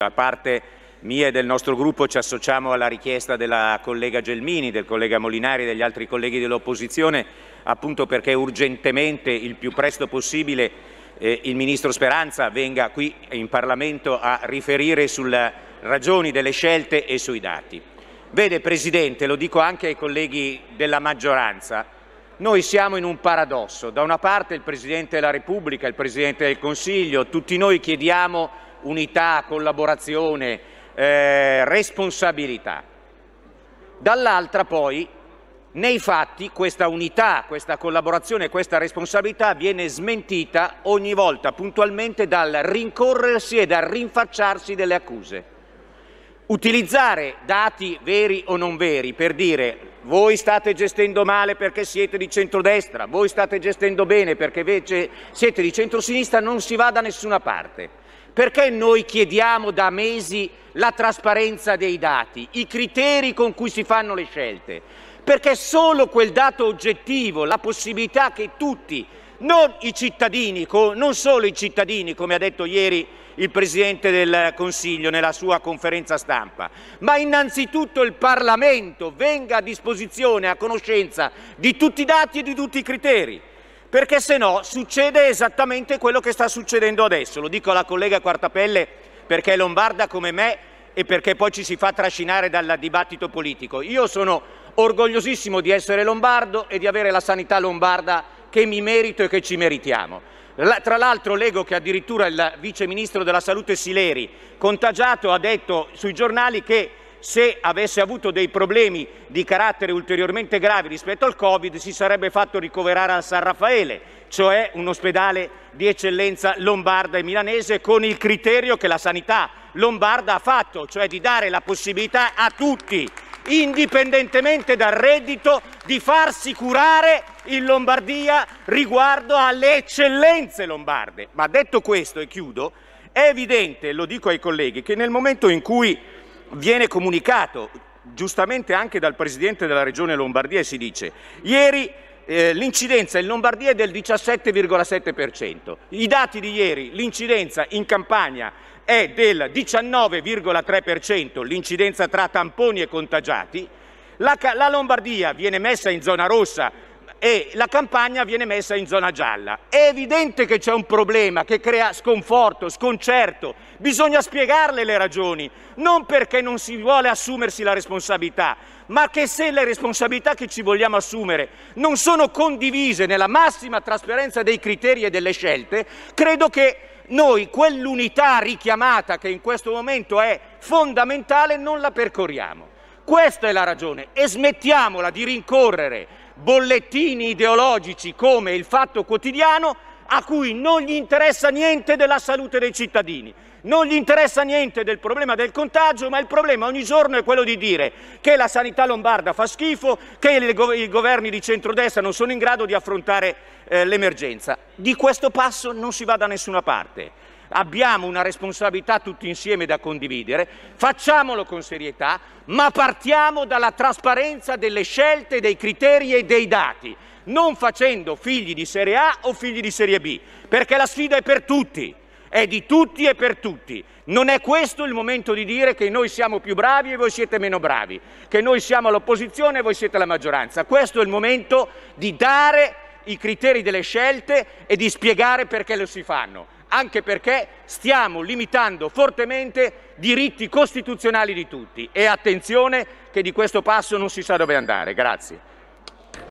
Da parte mia e del nostro gruppo ci associamo alla richiesta della collega Gelmini, del collega Molinari e degli altri colleghi dell'opposizione, appunto perché urgentemente, il più presto possibile, eh, il Ministro Speranza venga qui in Parlamento a riferire sulle ragioni delle scelte e sui dati. Vede Presidente, lo dico anche ai colleghi della maggioranza, noi siamo in un paradosso. Da una parte il Presidente della Repubblica, il Presidente del Consiglio, tutti noi chiediamo unità, collaborazione, eh, responsabilità. Dall'altra poi, nei fatti, questa unità, questa collaborazione, questa responsabilità viene smentita ogni volta puntualmente dal rincorrersi e dal rinfacciarsi delle accuse. Utilizzare dati veri o non veri per dire voi state gestendo male perché siete di centrodestra, voi state gestendo bene perché invece siete di centrosinistra, non si va da nessuna parte. Perché noi chiediamo da mesi la trasparenza dei dati, i criteri con cui si fanno le scelte? Perché solo quel dato oggettivo, la possibilità che tutti, non i cittadini, non solo i cittadini, come ha detto ieri il Presidente del Consiglio nella sua conferenza stampa, ma innanzitutto il Parlamento venga a disposizione, a conoscenza di tutti i dati e di tutti i criteri perché se no succede esattamente quello che sta succedendo adesso. Lo dico alla collega Quartapelle perché è lombarda come me e perché poi ci si fa trascinare dal dibattito politico. Io sono orgogliosissimo di essere lombardo e di avere la sanità lombarda che mi merito e che ci meritiamo. Tra l'altro leggo che addirittura il vice ministro della salute Sileri, contagiato, ha detto sui giornali che se avesse avuto dei problemi di carattere ulteriormente gravi rispetto al Covid, si sarebbe fatto ricoverare a San Raffaele, cioè un ospedale di eccellenza lombarda e milanese, con il criterio che la sanità lombarda ha fatto, cioè di dare la possibilità a tutti, indipendentemente dal reddito, di farsi curare in Lombardia riguardo alle eccellenze lombarde. Ma detto questo, e chiudo, è evidente, lo dico ai colleghi, che nel momento in cui viene comunicato giustamente anche dal Presidente della Regione Lombardia e si dice ieri eh, l'incidenza in Lombardia è del 17,7%, i dati di ieri l'incidenza in Campania è del 19,3%, l'incidenza tra tamponi e contagiati, la, la Lombardia viene messa in zona rossa e la campagna viene messa in zona gialla. È evidente che c'è un problema che crea sconforto, sconcerto, bisogna spiegarle le ragioni, non perché non si vuole assumersi la responsabilità, ma che se le responsabilità che ci vogliamo assumere non sono condivise nella massima trasparenza dei criteri e delle scelte, credo che noi quell'unità richiamata che in questo momento è fondamentale non la percorriamo. Questa è la ragione e smettiamola di rincorrere bollettini ideologici come il Fatto Quotidiano a cui non gli interessa niente della salute dei cittadini, non gli interessa niente del problema del contagio, ma il problema ogni giorno è quello di dire che la sanità lombarda fa schifo, che i governi di centrodestra non sono in grado di affrontare eh, l'emergenza. Di questo passo non si va da nessuna parte abbiamo una responsabilità tutti insieme da condividere, facciamolo con serietà, ma partiamo dalla trasparenza delle scelte, dei criteri e dei dati, non facendo figli di serie A o figli di serie B, perché la sfida è per tutti è di tutti e per tutti. Non è questo il momento di dire che noi siamo più bravi e voi siete meno bravi, che noi siamo l'opposizione e voi siete la maggioranza. Questo è il momento di dare i criteri delle scelte e di spiegare perché lo si fanno anche perché stiamo limitando fortemente diritti costituzionali di tutti e attenzione che di questo passo non si sa dove andare. Grazie.